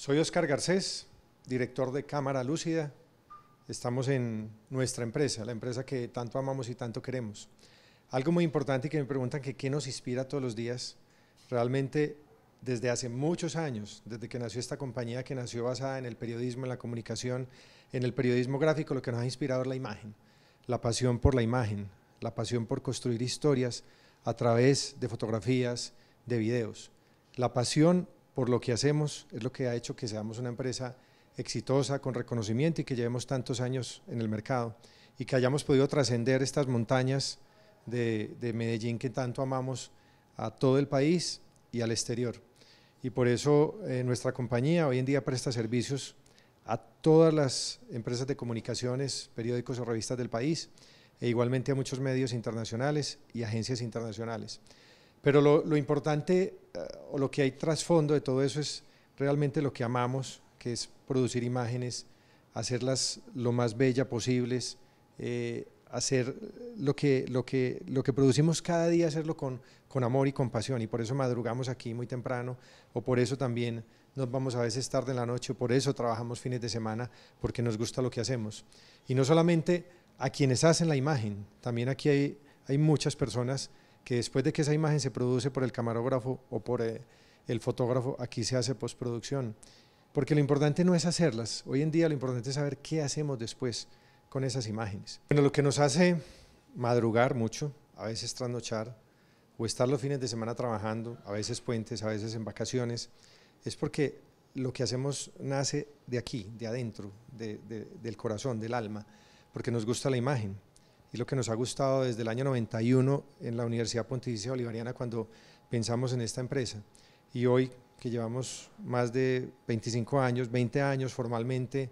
Soy Oscar Garcés, director de Cámara Lúcida. Estamos en nuestra empresa, la empresa que tanto amamos y tanto queremos. Algo muy importante que me preguntan que qué nos inspira todos los días. Realmente desde hace muchos años, desde que nació esta compañía que nació basada en el periodismo, en la comunicación, en el periodismo gráfico, lo que nos ha inspirado es la imagen, la pasión por la imagen, la pasión por construir historias a través de fotografías, de videos, la pasión por lo que hacemos, es lo que ha hecho que seamos una empresa exitosa, con reconocimiento y que llevemos tantos años en el mercado y que hayamos podido trascender estas montañas de, Medellín que tanto amamos a todo el país y al exterior. Y por eso eh, nuestra compañía hoy en día presta servicios a todas las empresas de comunicaciones, periódicos o revistas del país e igualmente a muchos medios internacionales y agencias internacionales. Pero lo, importante eh, o lo que hay trasfondo de todo eso es realmente lo que amamos, que es producir imágenes, hacerlas lo más bella posibles, eh, hacer lo que, lo, lo que producimos cada día, hacerlo con, amor y con pasión. Y por eso madrugamos aquí muy temprano, o por eso también nos vamos a veces tarde en la noche, o por eso trabajamos fines de semana, porque nos gusta lo que hacemos. Y no solamente a quienes hacen la imagen, también aquí hay, hay muchas personas que después de que esa imagen se produce por el camarógrafo o por eh, el fotógrafo, aquí se hace postproducción. Porque lo importante no es hacerlas, hoy en día lo importante es saber qué hacemos después con esas imágenes. Bueno, lo que nos hace madrugar mucho, a veces trasnochar, o estar los fines de semana trabajando, a veces puentes, a veces en vacaciones, es porque lo que hacemos nace de aquí, de adentro, del corazón, del alma, porque nos gusta la imagen y lo que nos ha gustado desde el año 91 en la Universidad Pontificia Bolivariana cuando pensamos en esta empresa. Y hoy que llevamos más de 25 años, 20 años formalmente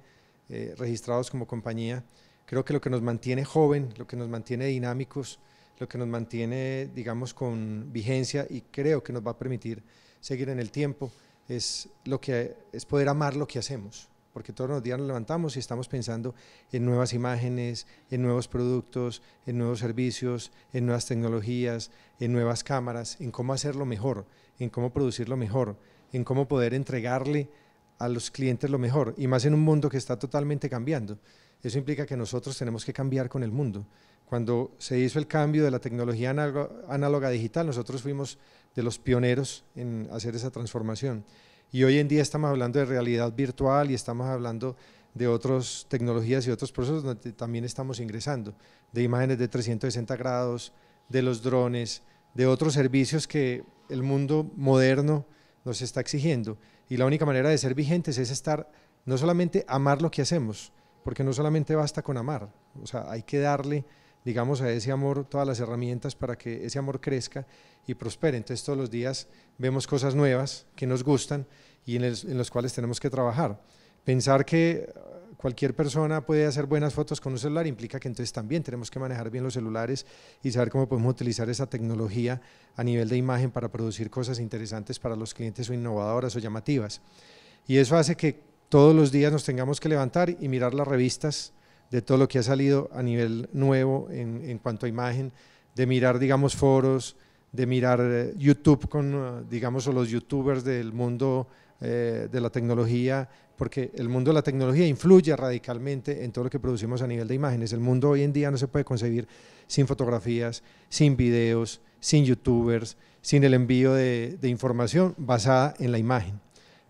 eh, registrados como compañía, creo que lo que nos mantiene joven, lo que nos mantiene dinámicos, lo que nos mantiene, digamos, con vigencia y creo que nos va a permitir seguir en el tiempo, es, lo que, es poder amar lo que hacemos porque todos los días nos levantamos y estamos pensando en nuevas imágenes, en nuevos productos, en nuevos servicios, en nuevas tecnologías, en nuevas cámaras, en cómo hacerlo mejor, en cómo producirlo mejor, en cómo poder entregarle a los clientes lo mejor, y más en un mundo que está totalmente cambiando. Eso implica que nosotros tenemos que cambiar con el mundo. Cuando se hizo el cambio de la tecnología análoga digital, nosotros fuimos de los pioneros en hacer esa transformación. Y hoy en día estamos hablando de realidad virtual y estamos hablando de otras tecnologías y otros procesos donde también estamos ingresando, de imágenes de 360 grados, de los drones, de otros servicios que el mundo moderno nos está exigiendo. Y la única manera de ser vigentes es estar, no solamente amar lo que hacemos, porque no solamente basta con amar, o sea, hay que darle digamos, a ese amor todas las herramientas para que ese amor crezca y prospere. Entonces todos los días vemos cosas nuevas que nos gustan y en, los cuales tenemos que trabajar. Pensar que ah, cualquier persona puede hacer buenas fotos con un celular implica que entonces también tenemos que manejar bien los celulares y saber cómo podemos utilizar esa tecnología a nivel de imagen para producir cosas interesantes para los clientes o innovadoras o llamativas. Y eso hace que todos los días nos tengamos que levantar y mirar las revistas de todo lo que ha salido a nivel nuevo en, cuanto a imagen, de mirar, digamos, foros, de mirar eh, YouTube con, eh, digamos, o los youtubers del mundo eh, de la tecnología, porque el mundo de la tecnología influye radicalmente en todo lo que producimos a nivel de imágenes. El mundo hoy en día no se puede concebir sin fotografías, sin videos, sin youtubers, sin el envío de información basada en la imagen.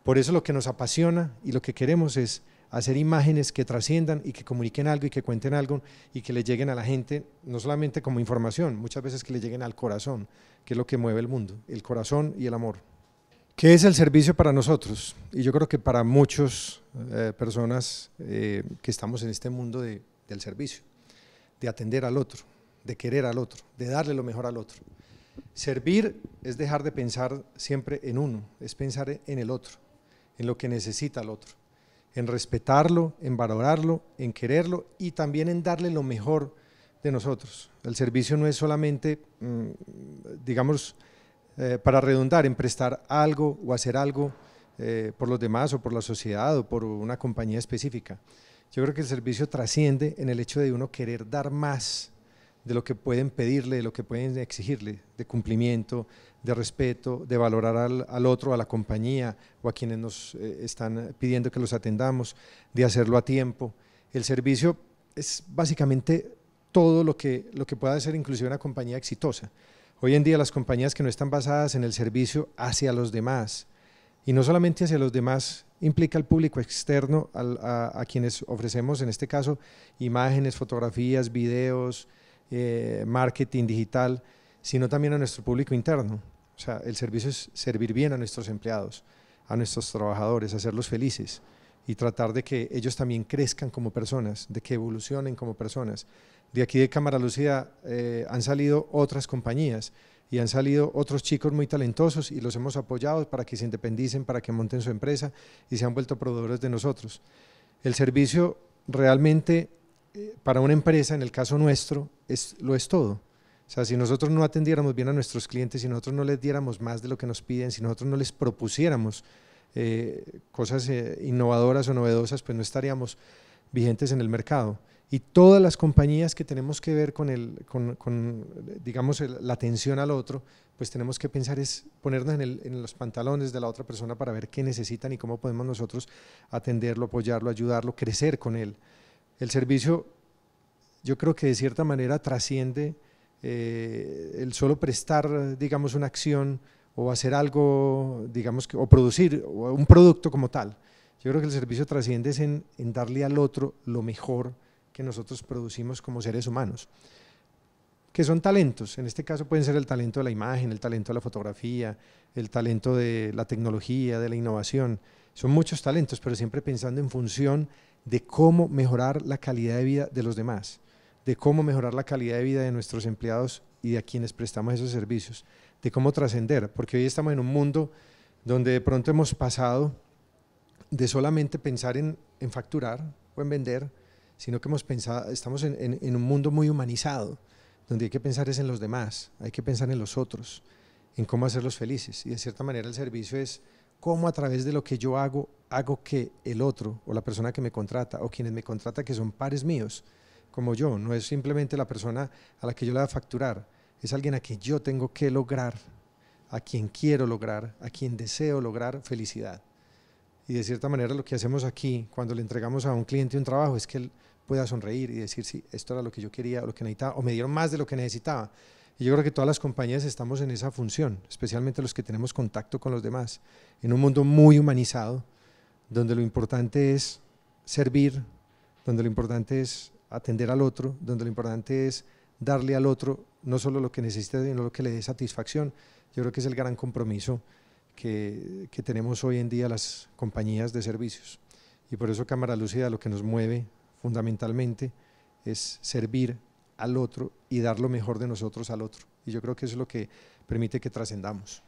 Por eso lo que nos apasiona y lo que queremos es hacer imágenes que trasciendan y que comuniquen algo y que cuenten algo y que le lleguen a la gente, no solamente como información, muchas veces que le lleguen al corazón, que es lo que mueve el mundo, el corazón y el amor. ¿Qué es el servicio para nosotros? Y yo creo que para muchas eh, personas eh, que estamos en este mundo del servicio, de atender al otro, de querer al otro, de darle lo mejor al otro. Servir es dejar de pensar siempre en uno, es pensar en el otro, en lo que necesita el otro en respetarlo, en valorarlo, en quererlo y también en darle lo mejor de nosotros. El servicio no es solamente, mm, digamos, eh, para redundar, en prestar algo o hacer algo eh, por los demás o por la sociedad o por una compañía específica. Yo creo que el servicio trasciende en el hecho de uno querer dar más de lo que pueden pedirle, de lo que pueden exigirle, de cumplimiento, de respeto, de valorar al, otro, a la compañía o a quienes nos eh, están pidiendo que los atendamos, de hacerlo a tiempo. El servicio es básicamente todo lo que, lo que pueda ser inclusive una compañía exitosa. Hoy en día las compañías que no están basadas en el servicio hacia los demás, y no solamente hacia los demás, implica al público externo, a quienes ofrecemos, en este caso, imágenes, fotografías, videos, eh, marketing digital, sino también a nuestro público interno. O sea, el servicio es servir bien a nuestros empleados, a nuestros trabajadores, hacerlos felices y tratar de que ellos también crezcan como personas, de que evolucionen como personas. De aquí de Cámara Lucida eh, han salido otras compañías y han salido otros chicos muy talentosos y los hemos apoyado para que se independicen, para que monten su empresa y se han vuelto proveedores de nosotros. El servicio realmente eh, para una empresa, en el caso nuestro, lo es todo. O sea, si nosotros no atendiéramos bien a nuestros clientes, si nosotros no les diéramos más de lo que nos piden, si nosotros no les propusiéramos eh, cosas eh, innovadoras o novedosas, pues no estaríamos vigentes en el mercado. Y todas las compañías que tenemos que ver con, el, con, digamos, la atención al otro, pues tenemos que pensar es ponernos en los pantalones de la otra persona para ver qué necesitan y cómo podemos nosotros atenderlo, apoyarlo, ayudarlo, crecer con él el servicio yo creo que de cierta manera trasciende eh, el solo prestar, digamos, una acción o hacer algo, digamos, o producir un producto como tal. Yo creo que el servicio trasciende es en darle al otro lo mejor que nosotros producimos como seres humanos que son talentos. En este caso pueden ser el talento de la imagen, el talento de la fotografía, el talento de la tecnología, de la innovación. Son muchos talentos, pero siempre pensando en función de cómo mejorar la calidad de vida de los demás, de cómo mejorar la calidad de vida de nuestros empleados y de a quienes prestamos esos servicios, de cómo trascender, porque hoy estamos en un mundo donde de pronto hemos pasado de solamente pensar en, facturar o en vender, sino que hemos pensado, estamos en, un mundo muy humanizado, donde hay que pensar es en los demás, hay que pensar en los otros, en cómo hacerlos felices. Y de cierta manera el servicio es cómo a través de lo que yo hago, hago que el otro o la persona que me contrata o quienes me contrata que son pares míos, como yo, no es simplemente la persona a la que yo le voy a facturar, es alguien a quien yo tengo que lograr, a quien quiero lograr, a quien deseo lograr felicidad. Y de cierta manera lo que hacemos aquí cuando le entregamos a un cliente un trabajo es que él pueda sonreír y decir, sí, esto era lo que yo quería, o lo que necesitaba, o me dieron más de lo que necesitaba. Y yo creo que todas las compañías estamos en esa función, especialmente los que tenemos contacto con los demás, en un mundo muy humanizado, donde lo importante es servir, donde lo importante es atender al otro, donde lo importante es darle al otro no solo lo que necesita, sino lo que le dé satisfacción. Yo creo que es el gran compromiso que, que tenemos hoy en día las compañías de servicios. Y por eso Cámara Lúcida lo que nos mueve fundamentalmente es servir al otro y dar lo mejor de nosotros al otro. Y yo creo que eso es lo que permite que trascendamos.